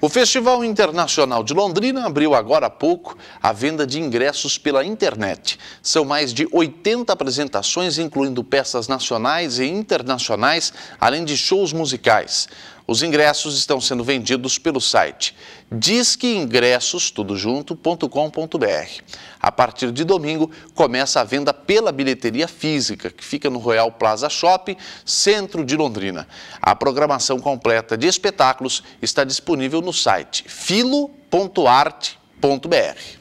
O Festival Internacional de Londrina abriu agora há pouco a venda de ingressos pela internet. São mais de 80 apresentações, incluindo peças nacionais e internacionais, além de shows musicais. Os ingressos estão sendo vendidos pelo site disqueingressos.com.br. A partir de domingo, começa a venda pela bilheteria física, que fica no Royal Plaza Shopping, centro de Londrina. A programação completa de espetáculos está disponível no site filo.arte.br.